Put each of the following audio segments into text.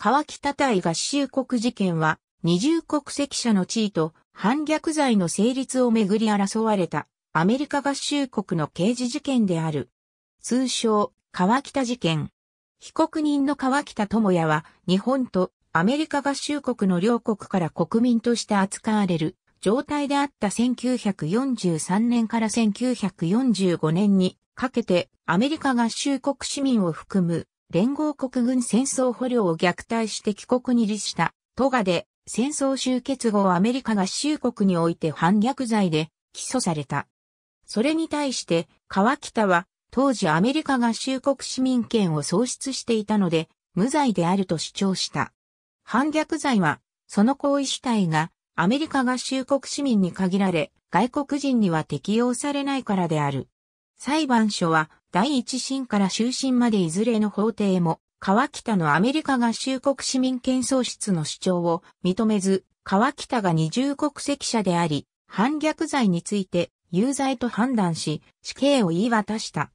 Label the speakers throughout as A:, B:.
A: 川北対合衆国事件は、二重国籍者の地位と反逆罪の成立をめぐり争われたアメリカ合衆国の刑事事件である。通称、川北事件。被告人の川北智也は日本とアメリカ合衆国の両国から国民として扱われる状態であった1943年から1945年にかけてアメリカ合衆国市民を含む連合国軍戦争捕虜を虐待して帰国に利した、トガで、戦争終結後アメリカ合衆国において反逆罪で起訴された。それに対して、河北は、当時アメリカ合衆国市民権を喪失していたので、無罪であると主張した。反逆罪は、その行為主体がアメリカ合衆国市民に限られ、外国人には適用されないからである。裁判所は、第一審から終審までいずれの法廷も、川北のアメリカ合衆国市民権喪失の主張を認めず、川北が二重国籍者であり、反逆罪について有罪と判断し、死刑を言い渡した。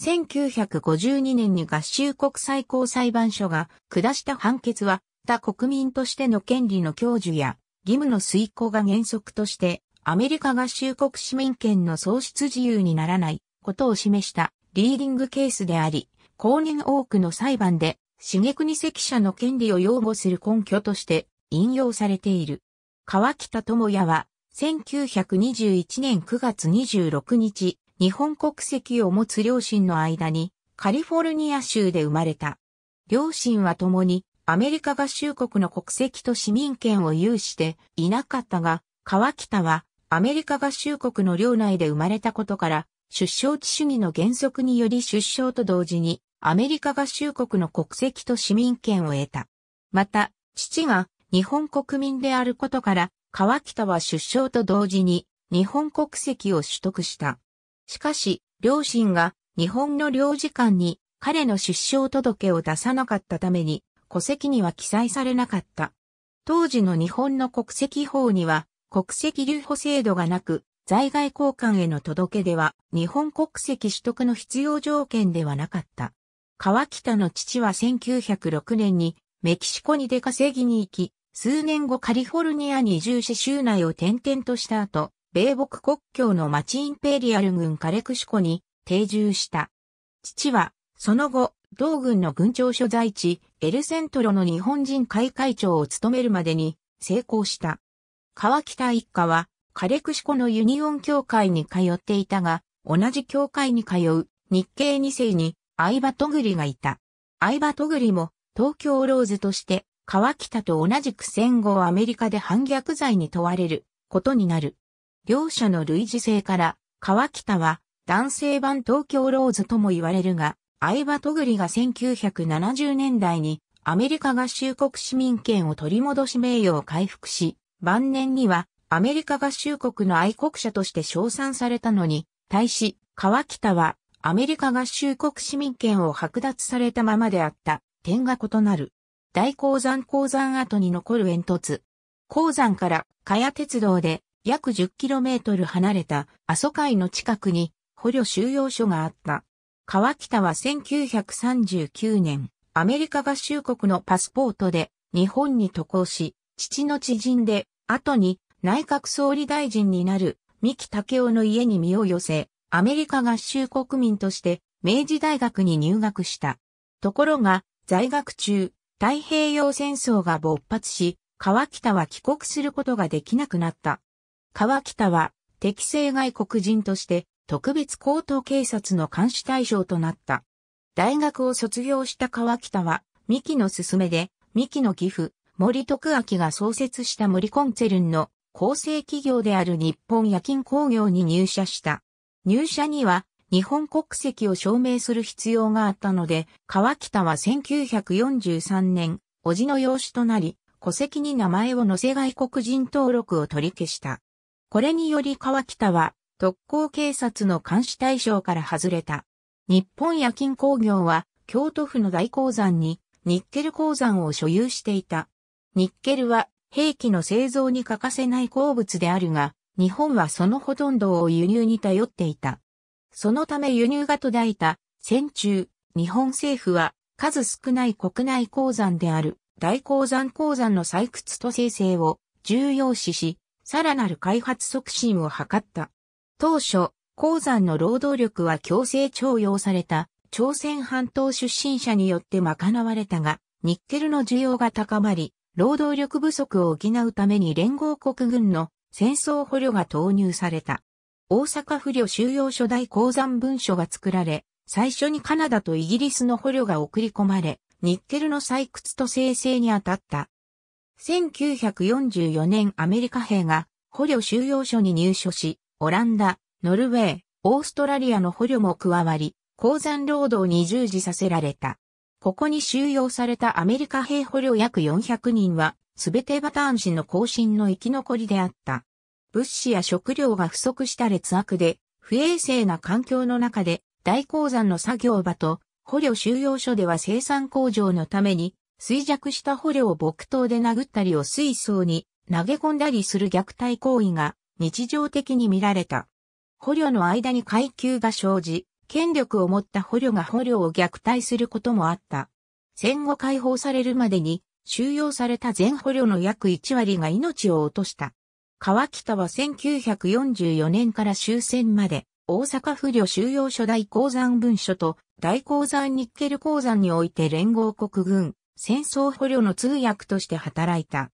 A: 1952年に合衆国最高裁判所が下した判決は、他国民としての権利の享受や義務の遂行が原則として、アメリカ合衆国市民権の喪失自由にならないことを示したリーディングケースであり、後年多くの裁判で、茂国関者の権利を擁護する根拠として引用されている。河北智也は、1921年9月26日、日本国籍を持つ両親の間に、カリフォルニア州で生まれた。両親は共に、アメリカ合衆国の国籍と市民権を有していなかったが、河北はアメリカ合衆国の領内で生まれたことから、出生地主義の原則により出生と同時にアメリカ合衆国の国籍と市民権を得た。また、父が日本国民であることから、河北は出生と同時に日本国籍を取得した。しかし、両親が日本の領事館に彼の出生届を出さなかったために、戸籍には記載されなかった。当時の日本の国籍法には、国籍留保制度がなく、在外交換への届け出は日本国籍取得の必要条件ではなかった。川北の父は1906年にメキシコに出稼ぎに行き、数年後カリフォルニアに移住し州内を転々とした後、米北国境の町インペリアル軍カレクシコに定住した。父は、その後、同軍の軍庁所在地、エルセントロの日本人会会長を務めるまでに成功した。川北一家は、カレクシコのユニオン教会に通っていたが、同じ教会に通う日系2世に相バトグリがいた。相バトグリも東京ローズとして川北と同じく戦後アメリカで反逆罪に問われることになる。両者の類似性から川北は男性版東京ローズとも言われるが、相バトグリが1970年代にアメリカ合衆国市民権を取り戻し名誉を回復し、晩年にはアメリカ合衆国の愛国者として称賛されたのに、対し、川北は、アメリカ合衆国市民権を剥奪されたままであった、点が異なる。大鉱山鉱山跡に残る煙突。鉱山から、茅鉄道で、約 10km 離れた、阿蘇海の近くに、捕虜収容所があった。川北は1939年、アメリカ合衆国のパスポートで、日本に渡航し、父の知人で、後に内閣総理大臣になる三木武雄の家に身を寄せ、アメリカ合衆国民として明治大学に入学した。ところが、在学中、太平洋戦争が勃発し、河北は帰国することができなくなった。河北は適正外国人として特別高等警察の監視対象となった。大学を卒業した河北は、三木の勧めで、三木の義父、森徳明が創設した森コンツェルンの構成企業である日本夜勤工業に入社した。入社には日本国籍を証明する必要があったので、川北は1943年、叔父の養子となり、戸籍に名前を載せ外国人登録を取り消した。これにより川北は特攻警察の監視対象から外れた。日本夜勤工業は京都府の大鉱山にニッケル鉱山を所有していた。ニッケルは兵器の製造に欠かせない鉱物であるが、日本はそのほとんどを輸入に頼っていた。そのため輸入が途絶えた戦中、日本政府は数少ない国内鉱山である大鉱山鉱山の採掘と生成を重要視し、さらなる開発促進を図った。当初、鉱山の労働力は強制徴用された朝鮮半島出身者によって賄われたが、ニッケルの需要が高まり、労働力不足を補うために連合国軍の戦争捕虜が投入された。大阪不慮収容所大鉱山文書が作られ、最初にカナダとイギリスの捕虜が送り込まれ、ニッケルの採掘と生成に当たった。1944年アメリカ兵が捕虜収容所に入所し、オランダ、ノルウェー、オーストラリアの捕虜も加わり、鉱山労働に従事させられた。ここに収容されたアメリカ兵捕虜約400人は、すべてバターン氏の行進の生き残りであった。物資や食料が不足した劣悪で、不衛生な環境の中で、大鉱山の作業場と、捕虜収容所では生産工場のために、衰弱した捕虜を木刀で殴ったりを水槽に投げ込んだりする虐待行為が日常的に見られた。捕虜の間に階級が生じ、権力を持った捕虜が捕虜を虐待することもあった。戦後解放されるまでに収容された全捕虜の約1割が命を落とした。川北は1944年から終戦まで大阪不良収容所大鉱山文書と大鉱山ニッケル鉱山において連合国軍戦争捕虜の通訳として働いた。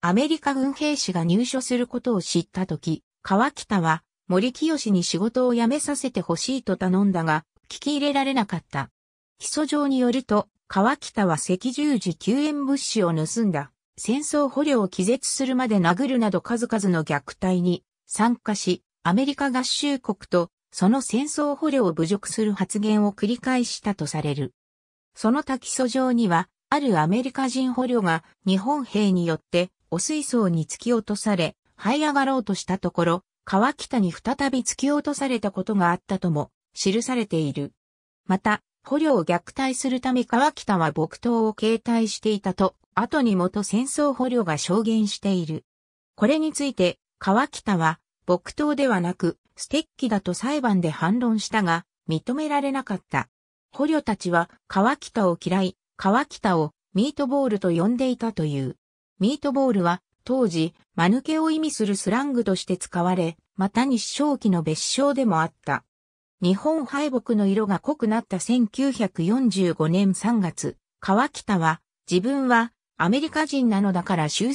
A: アメリカ軍兵士が入所することを知った時、川北は森清に仕事を辞めさせてほしいと頼んだが、聞き入れられなかった。基礎上によると、川北は赤十字救援物資を盗んだ。戦争捕虜を気絶するまで殴るなど数々の虐待に参加し、アメリカ合衆国とその戦争捕虜を侮辱する発言を繰り返したとされる。その他基礎上には、あるアメリカ人捕虜が日本兵によって汚水槽に突き落とされ、這い上がろうとしたところ、川北に再び突き落とされたことがあったとも記されている。また、捕虜を虐待するため川北は木刀を携帯していたと、後に元戦争捕虜が証言している。これについて、川北は、木刀ではなく、ステッキだと裁判で反論したが、認められなかった。捕虜たちは、川北を嫌い、川北を、ミートボールと呼んでいたという。ミートボールは、当時、間抜けを意味するスラングとして使われ、また日照期の別称でもあった。日本敗北の色が濃くなった1945年3月、川北は、自分はアメリカ人なのだから終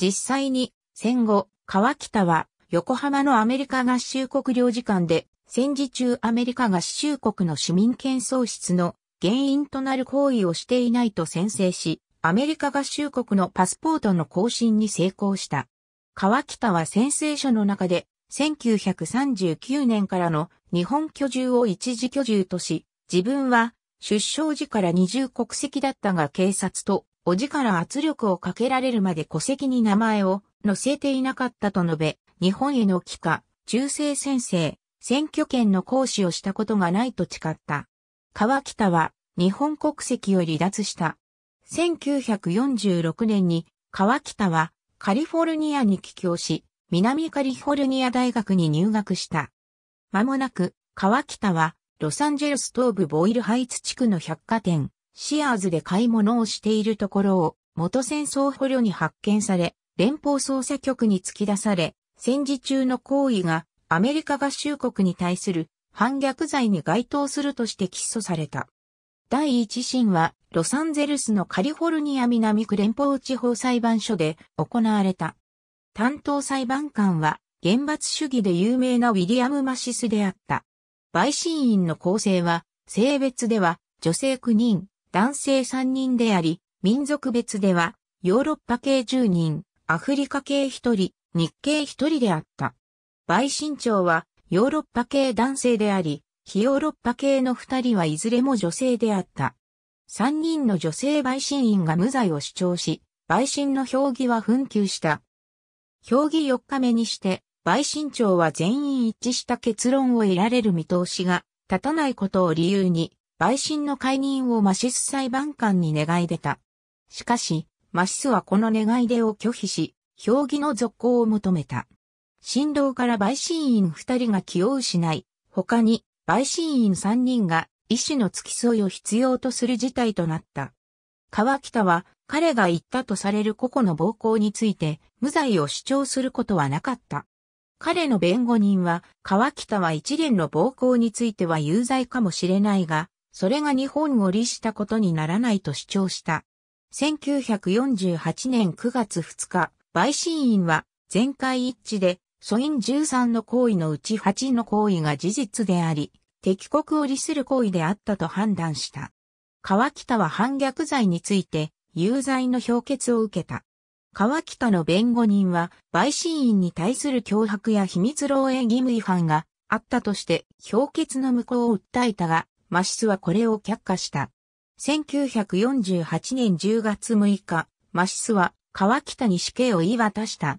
A: 実際に、戦後、川北は、横浜のアメリカ合衆国領事館で、戦時中アメリカ合衆国の市民権喪失の原因となる行為をしていないと宣誓し、アメリカ合衆国のパスポートの更新に成功した。川北は先生書の中で、1939年からの日本居住を一時居住とし、自分は出生時から二重国籍だったが警察とおじから圧力をかけられるまで戸籍に名前を載せていなかったと述べ、日本への帰化、中世先生、選挙権の行使をしたことがないと誓った。川北は日本国籍を離脱した。1946年に川北はカリフォルニアに帰郷し、南カリフォルニア大学に入学した。間もなく、川北は、ロサンゼルス東部ボイルハイツ地区の百貨店、シアーズで買い物をしているところを、元戦争捕虜に発見され、連邦捜査局に突き出され、戦時中の行為がアメリカ合衆国に対する反逆罪に該当するとして起訴された。第一審はロサンゼルスのカリフォルニア南区連邦地方裁判所で行われた。担当裁判官は、厳罰主義で有名なウィリアム・マシスであった。陪審員の構成は、性別では女性9人、男性3人であり、民族別ではヨーロッパ系10人、アフリカ系1人、日系1人であった。陪審長はヨーロッパ系男性であり、非ヨーロッパ系の2人はいずれも女性であった。3人の女性陪審員が無罪を主張し、陪審の評議は紛糾した。評議4日目にして、陪審長は全員一致した結論を得られる見通しが立たないことを理由に、陪審の解任をマシス裁判官に願い出た。しかし、マシスはこの願い出を拒否し、評議の続行を求めた。振動から陪審員2人が気を失い、他に陪審員3人が意師の付き添いを必要とする事態となった。川北は彼が言ったとされる個々の暴行について無罪を主張することはなかった。彼の弁護人は川北は一連の暴行については有罪かもしれないが、それが日本を利したことにならないと主張した。1948年9月2日、陪審員は全会一致で、素因13の行為のうち8の行為が事実であり、敵国を利する行為であったと判断した。川北は反逆罪について有罪の評決を受けた。川北の弁護人は、陪審員に対する脅迫や秘密漏洩義務違反があったとして、評決の無効を訴えたが、マシスはこれを却下した。1948年10月6日、マシスは川北に死刑を言い渡した。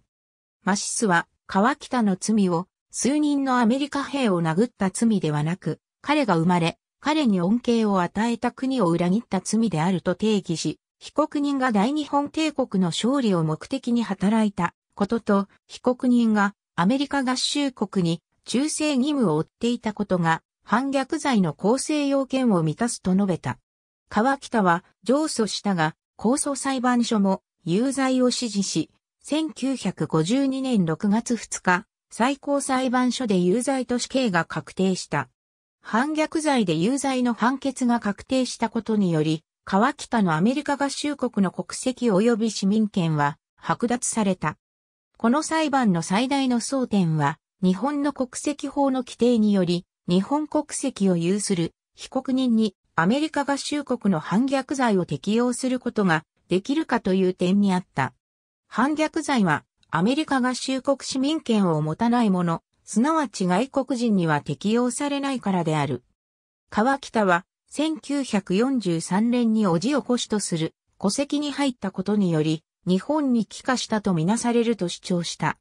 A: マシスは川北の罪を数人のアメリカ兵を殴った罪ではなく、彼が生まれ、彼に恩恵を与えた国を裏切った罪であると定義し、被告人が大日本帝国の勝利を目的に働いたことと、被告人がアメリカ合衆国に忠誠義務を負っていたことが、反逆罪の構成要件を満たすと述べた。川北は上訴したが、控訴裁判所も有罪を支持し、1952年6月2日、最高裁判所で有罪と死刑が確定した。反逆罪で有罪の判決が確定したことにより、川北のアメリカ合衆国の国籍及び市民権は剥奪された。この裁判の最大の争点は、日本の国籍法の規定により、日本国籍を有する被告人にアメリカ合衆国の反逆罪を適用することができるかという点にあった。反逆罪はアメリカ合衆国市民権を持たない者、すなわち外国人には適用されないからである。川北は、1943年におじを古しとする戸籍に入ったことにより、日本に帰化したとみなされると主張した。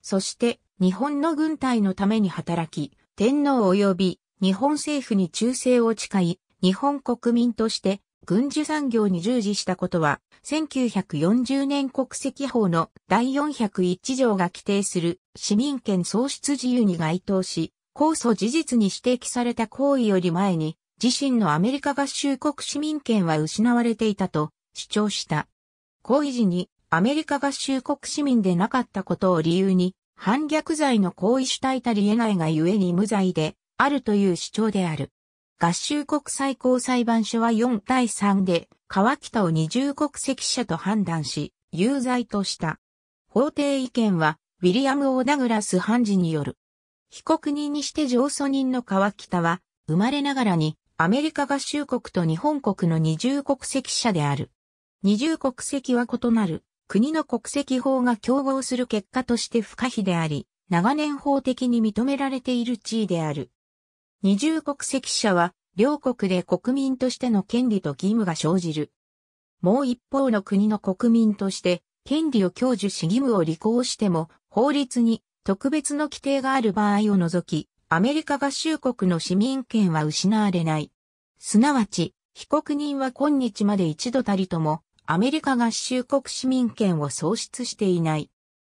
A: そして、日本の軍隊のために働き、天皇及び日本政府に忠誠を誓い、日本国民として軍需産業に従事したことは、1940年国籍法の第401条が規定する市民権喪失自由に該当し、控訴事実に指摘された行為より前に、自身のアメリカ合衆国市民権は失われていたと主張した。行為時にアメリカ合衆国市民でなかったことを理由に、反逆罪の行為主体たり得ないがゆえに無罪であるという主張である。合衆国最高裁判所は4対3で、川北を二重国籍者と判断し、有罪とした。法廷意見は、ウィリアム・オーダグラス判事による。被告人にして上訴人の川北は、生まれながらに、アメリカ合衆国と日本国の二重国籍者である。二重国籍は異なる、国の国籍法が競合する結果として不可避であり、長年法的に認められている地位である。二重国籍者は、両国で国民としての権利と義務が生じる。もう一方の国の国民として、権利を享受し義務を履行しても、法律に特別の規定がある場合を除き、アメリカ合衆国の市民権は失われない。すなわち、被告人は今日まで一度たりとも、アメリカ合衆国市民権を喪失していない。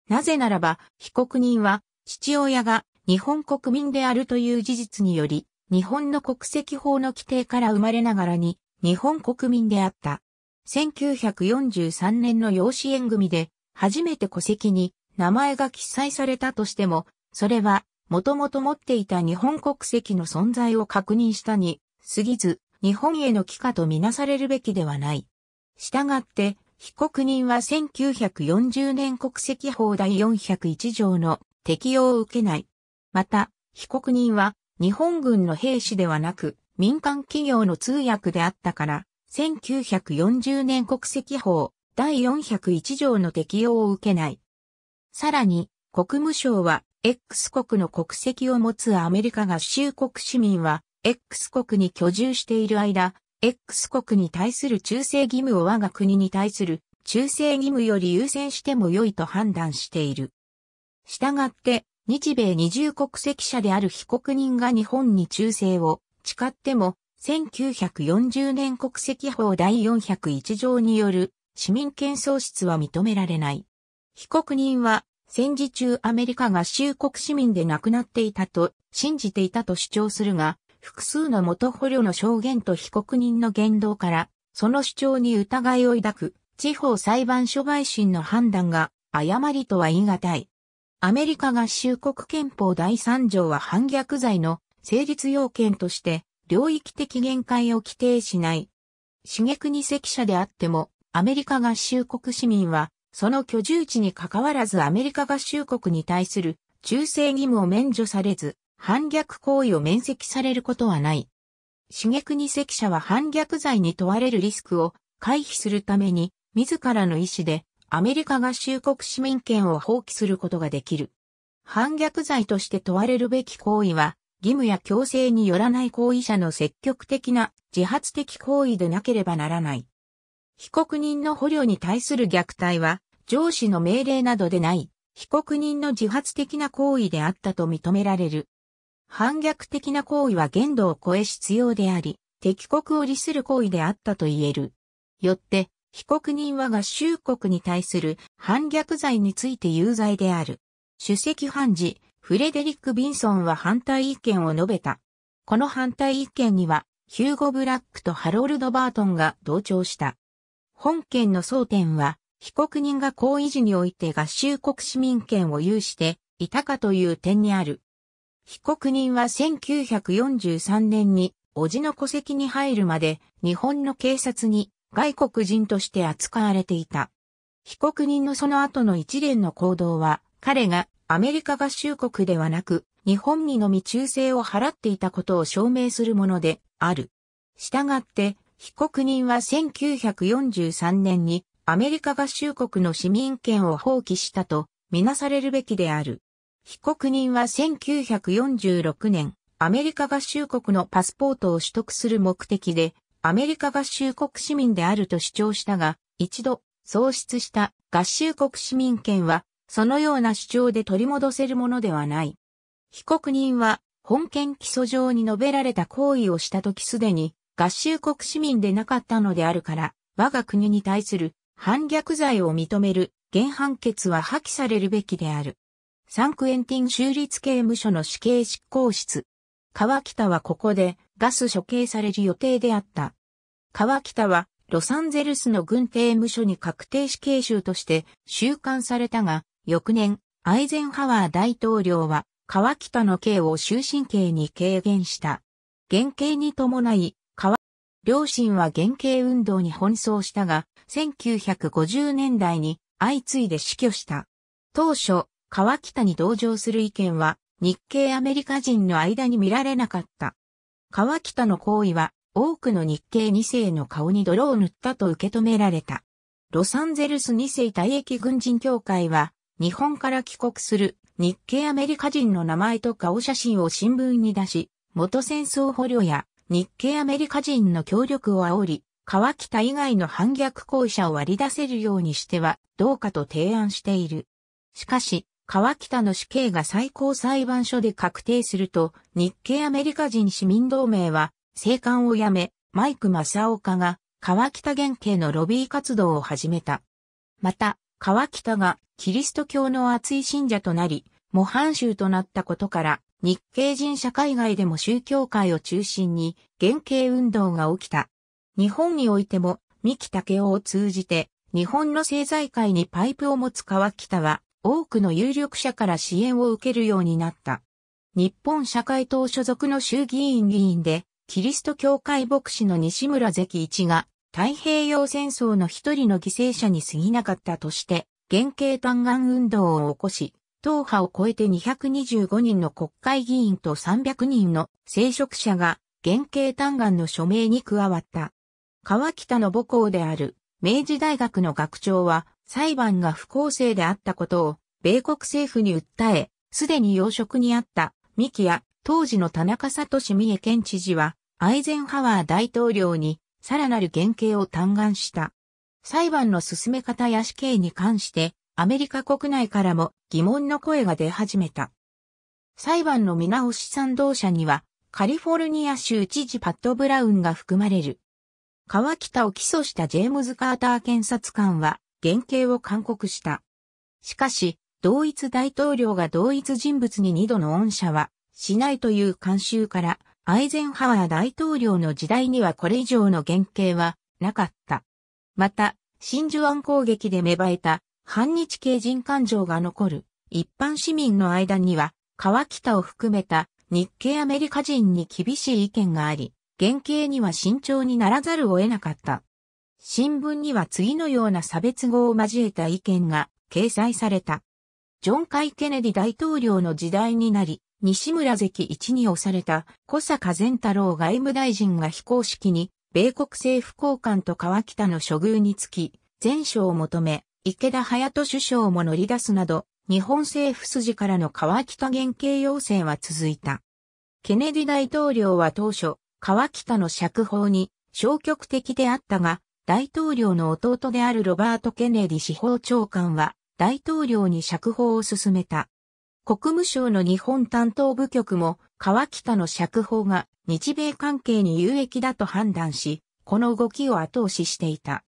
A: なぜならば、被告人は、父親が日本国民であるという事実により、日本の国籍法の規定から生まれながらに、日本国民であった。1943年の養子縁組で、初めて戸籍に名前が記載されたとしても、それは、もともと持っていた日本国籍の存在を確認したに、過ぎず、日本への帰化とみなされるべきではない。したがって、被告人は1940年国籍法第401条の適用を受けない。また、被告人は日本軍の兵士ではなく民間企業の通訳であったから、1940年国籍法第401条の適用を受けない。さらに、国務省は X 国の国籍を持つアメリカ合衆国市民は X 国に居住している間、X 国に対する忠誠義務を我が国に対する忠誠義務より優先しても良いと判断している。したがって、日米二重国籍者である被告人が日本に忠誠を誓っても、1940年国籍法第401条による市民権喪失は認められない。被告人は戦時中アメリカ合衆国市民で亡くなっていたと信じていたと主張するが、複数の元捕虜の証言と被告人の言動から、その主張に疑いを抱く地方裁判所外審の判断が誤りとは言い難い。アメリカ合衆国憲法第3条は反逆罪の成立要件として領域的限界を規定しない。刺激に赤者であっても、アメリカ合衆国市民は、その居住地に関わらずアメリカ合衆国に対する忠誠義務を免除されず、反逆行為を免責されることはない。刺激に赤者は反逆罪に問われるリスクを回避するために、自らの意思でアメリカ合衆国市民権を放棄することができる。反逆罪として問われるべき行為は、義務や強制によらない行為者の積極的な自発的行為でなければならない。被告人の捕虜に対する虐待は、上司の命令などでない、被告人の自発的な行為であったと認められる。反逆的な行為は限度を超え必要であり、敵国を利する行為であったと言える。よって、被告人は合衆国に対する反逆罪について有罪である。主席判事、フレデリック・ビンソンは反対意見を述べた。この反対意見には、ヒューゴ・ブラックとハロルド・バートンが同調した。本件の争点は、被告人が行為時において合衆国市民権を有していたかという点にある。被告人は1943年に、叔父の戸籍に入るまで日本の警察に外国人として扱われていた。被告人のその後の一連の行動は、彼がアメリカ合衆国ではなく、日本にのみ忠誠を払っていたことを証明するものである。したがって、被告人は1943年にアメリカ合衆国の市民権を放棄したとみなされるべきである。被告人は1946年、アメリカ合衆国のパスポートを取得する目的でアメリカ合衆国市民であると主張したが、一度喪失した合衆国市民権は、そのような主張で取り戻せるものではない。被告人は、本件起訴状に述べられた行為をしたときすでに、合衆国市民でなかったのであるから、我が国に対する反逆罪を認める原判決は破棄されるべきである。サンクエンティン州立刑務所の死刑執行室。川北はここでガス処刑される予定であった。川北は、ロサンゼルスの軍刑務所に確定死刑囚として収監されたが、翌年、アイゼンハワー大統領は、川北の刑を終身刑に軽減した。減刑に伴い、川、両親は減刑運動に奔走したが、1950年代に相次いで死去した。当初、川北に同情する意見は、日系アメリカ人の間に見られなかった。川北の行為は多くの日系2世の顔に泥を塗ったと受け止められた。ロサンゼルス2世退役軍人協会は日本から帰国する日系アメリカ人の名前と顔写真を新聞に出し、元戦争捕虜や日系アメリカ人の協力を煽り、川北以外の反逆行為者を割り出せるようにしてはどうかと提案している。しかし、川北の死刑が最高裁判所で確定すると、日系アメリカ人市民同盟は、生還をやめ、マイク・マサオカが、川北原型のロビー活動を始めた。また、川北がキリスト教の熱い信者となり、模範囚となったことから、日系人社会外でも宗教界を中心に、原型運動が起きた。日本においても、三木武夫を通じて、日本の政財界にパイプを持つ川北は、多くの有力者から支援を受けるようになった。日本社会党所属の衆議院議員で、キリスト教会牧師の西村関一が、太平洋戦争の一人の犠牲者に過ぎなかったとして、原型嘆願運動を起こし、党派を超えて225人の国会議員と300人の聖職者が原型嘆願の署名に加わった。川北の母校である明治大学の学長は裁判が不公正であったことを、米国政府に訴え、すでに要職にあった三木や当時の田中聡三重県知事は、アイゼンハワー大統領にさらなる原型を嘆願した。裁判の進め方や死刑に関して、アメリカ国内からも疑問の声が出始めた。裁判の見直し賛同者には、カリフォルニア州知事パット・ブラウンが含まれる。川北を起訴したジェームズ・カーター検察官は、原型を勧告した。しかし、同一大統領が同一人物に二度の恩赦はしないという慣習から、アイゼンハワー大統領の時代にはこれ以上の原型はなかった。また、真珠湾攻撃で芽生えた反日系人感情が残る一般市民の間には、川北を含めた日系アメリカ人に厳しい意見があり、原型には慎重にならざるを得なかった。新聞には次のような差別語を交えた意見が掲載された。ジョン・カイ・ケネディ大統領の時代になり、西村関一に押された小坂善太郎外務大臣が非公式に、米国政府高官と川北の処遇につき、前書を求め、池田隼人首相も乗り出すなど、日本政府筋からの川北原型要請は続いた。ケネディ大統領は当初、川北の釈放に消極的であったが、大統領の弟であるロバート・ケネディ司法長官は、大統領に釈放を進めた。国務省の日本担当部局も、川北の釈放が日米関係に有益だと判断し、この動きを後押ししていた。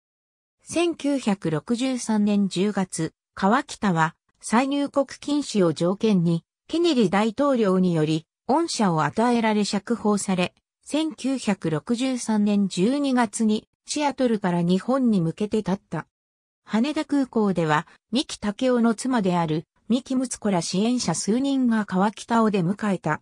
A: 1963年10月、川北は再入国禁止を条件に、ケネディ大統領により、恩赦を与えられ釈放され、1963年12月にシアトルから日本に向けて立った。羽田空港では、三木武雄の妻である、三木睦子ら支援者数人が川北を出迎えた。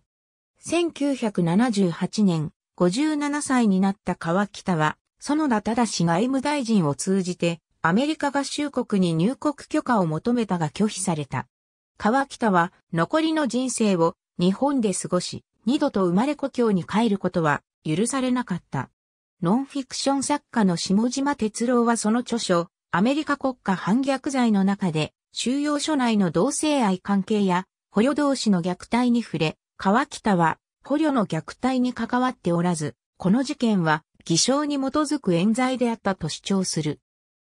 A: 1978年、57歳になった川北は、園田正外務大臣を通じて、アメリカ合衆国に入国許可を求めたが拒否された。川北は、残りの人生を日本で過ごし、二度と生まれ故郷に帰ることは許されなかった。ノンフィクション作家の下島哲郎はその著書、アメリカ国家反逆罪の中で、収容所内の同性愛関係や、捕虜同士の虐待に触れ、川北は捕虜の虐待に関わっておらず、この事件は偽証に基づく冤罪であったと主張する。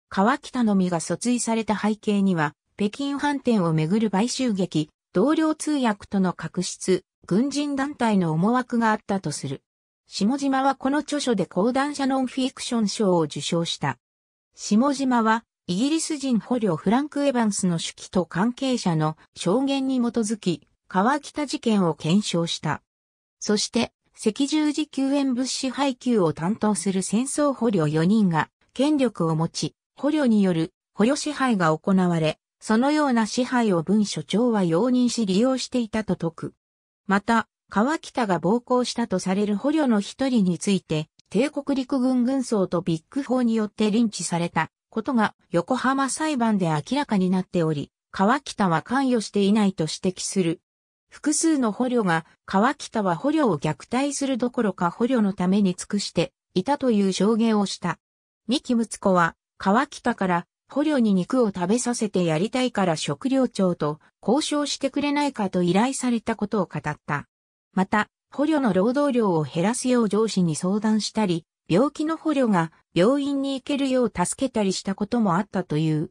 A: 川北の身が訴追された背景には、北京飯店をめぐる買収劇、同僚通訳との確執、軍人団体の思惑があったとする。下島はこの著書で講談社ノンフィクション賞を受賞した。下島は、イギリス人捕虜フランク・エヴァンスの手記と関係者の証言に基づき、川北事件を検証した。そして、赤十字救援物資配給を担当する戦争捕虜4人が権力を持ち、捕虜による捕虜支配が行われ、そのような支配を文書長は容認し利用していたと説く。また、川北が暴行したとされる捕虜の一人について、帝国陸軍軍曹とビッグ法によってリンチされたことが横浜裁判で明らかになっており、川北は関与していないと指摘する。複数の捕虜が川北は捕虜を虐待するどころか捕虜のために尽くしていたという証言をした。三木睦子は川北から捕虜に肉を食べさせてやりたいから食料庁と交渉してくれないかと依頼されたことを語った。また、捕虜の労働量を減らすよう上司に相談したり、病気の捕虜が病院に行けるよう助けたりしたこともあったという。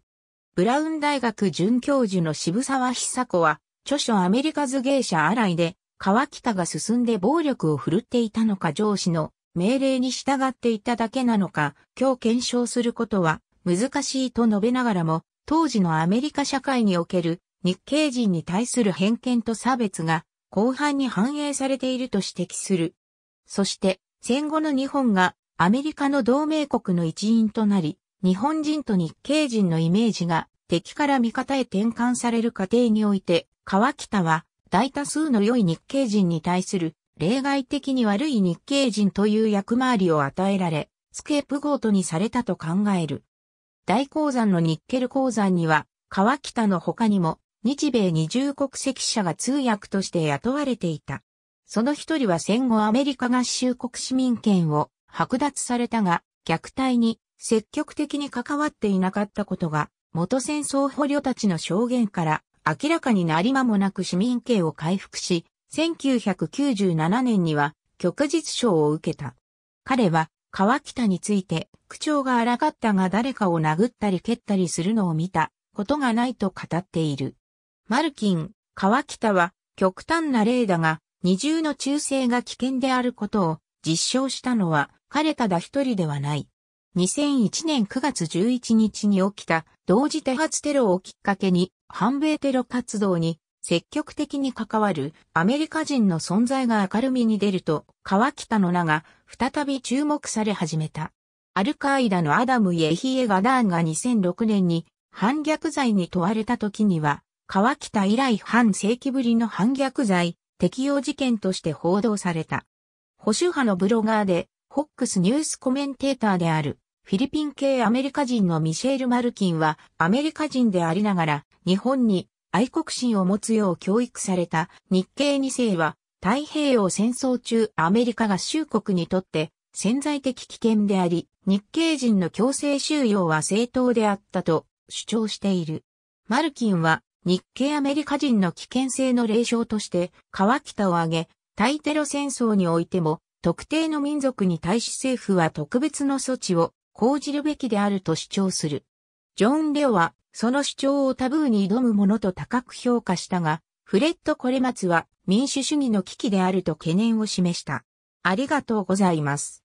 A: ブラウン大学准教授の渋沢久子は、著書アメリカ図芸者洗いで、川北が進んで暴力を振るっていたのか上司の命令に従っていただけなのか、今日検証することは難しいと述べながらも、当時のアメリカ社会における日系人に対する偏見と差別が後半に反映されていると指摘する。そして戦後の日本がアメリカの同盟国の一員となり、日本人と日系人のイメージが敵から味方へ転換される過程において、川北は大多数の良い日系人に対する例外的に悪い日系人という役回りを与えられ、スケープゴートにされたと考える。大鉱山のニッケル鉱山には、川北の他にも、日米二重国籍者が通訳として雇われていた。その一人は戦後アメリカ合衆国市民権を剥奪されたが、虐待に積極的に関わっていなかったことが、元戦争捕虜たちの証言から明らかになり間もなく市民権を回復し、1997年には旭日賞を受けた。彼は川北について、区長が荒かったが誰かを殴ったり蹴ったりするのを見たことがないと語っている。マルキン、川北は極端な例だが二重の中性が危険であることを実証したのは彼ただ一人ではない。2001年9月11日に起きた同時多発テロをきっかけに反米テロ活動に積極的に関わるアメリカ人の存在が明るみに出ると川北の名が再び注目され始めた。アルカイダのアダム・イエヒエ・ガダーンが2006年に反逆罪に問われた時には川北以来半世紀ぶりの反逆罪適用事件として報道された。保守派のブロガーで、フォックスニュースコメンテーターである、フィリピン系アメリカ人のミシェール・マルキンは、アメリカ人でありながら、日本に愛国心を持つよう教育された日系二世は、太平洋戦争中アメリカ合衆国にとって潜在的危険であり、日系人の強制収容は正当であったと主張している。マルキンは日系アメリカ人の危険性の霊障として、川北を挙げ、対テロ戦争においても、特定の民族に対し政府は特別の措置を講じるべきであると主張する。ジョン・レオは、その主張をタブーに挑むものと高く評価したが、フレッド・コレマツは民主主義の危機であると懸念を示した。ありがとうございます。